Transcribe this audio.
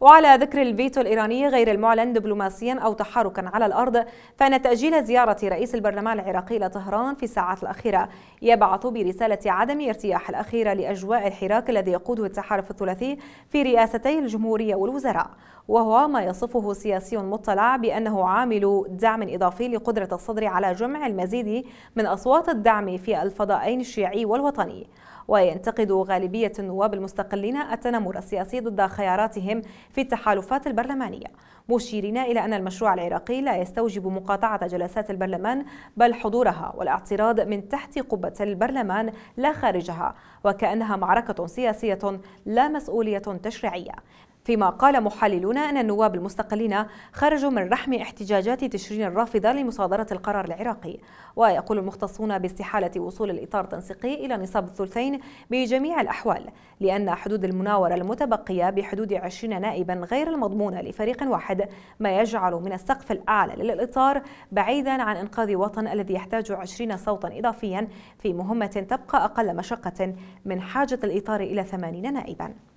وعلى ذكر الفيتو الإيراني غير المعلن دبلوماسيا أو تحركا على الأرض فإن تأجيل زيارة رئيس البرلمان العراقي إلى طهران في الساعات الأخيرة يبعث برسالة عدم ارتياح الأخيرة لأجواء الحراك الذي يقوده التحالف الثلاثي في رئاستي الجمهورية والوزراء وهو ما يصفه سياسي مطلع بأنه عامل دعم إضافي لقدرة الصدر على جمع المزيد من أصوات الدعم في الفضائين الشيعي والوطني وينتقد غالبية النواب المستقلين التنمر السياسي ضد خياراتهم في التحالفات البرلمانية مشيرين إلى أن المشروع العراقي لا يستوجب مقاطعة جلسات البرلمان بل حضورها والاعتراض من تحت قبة البرلمان لا خارجها وكأنها معركة سياسية لا مسؤولية تشريعية فيما قال محللون أن النواب المستقلين خرجوا من رحم احتجاجات تشرين الرافضة لمصادرة القرار العراقي ويقول المختصون باستحالة وصول الإطار التنسيقي إلى نصاب الثلثين بجميع الأحوال لأن حدود المناورة المتبقية بحدود 20 نائبا غير المضمونة لفريق واحد ما يجعل من السقف الأعلى للإطار بعيدا عن إنقاذ وطن الذي يحتاج 20 صوتا إضافيا في مهمة تبقى أقل مشقة من حاجة الإطار إلى 80 نائبا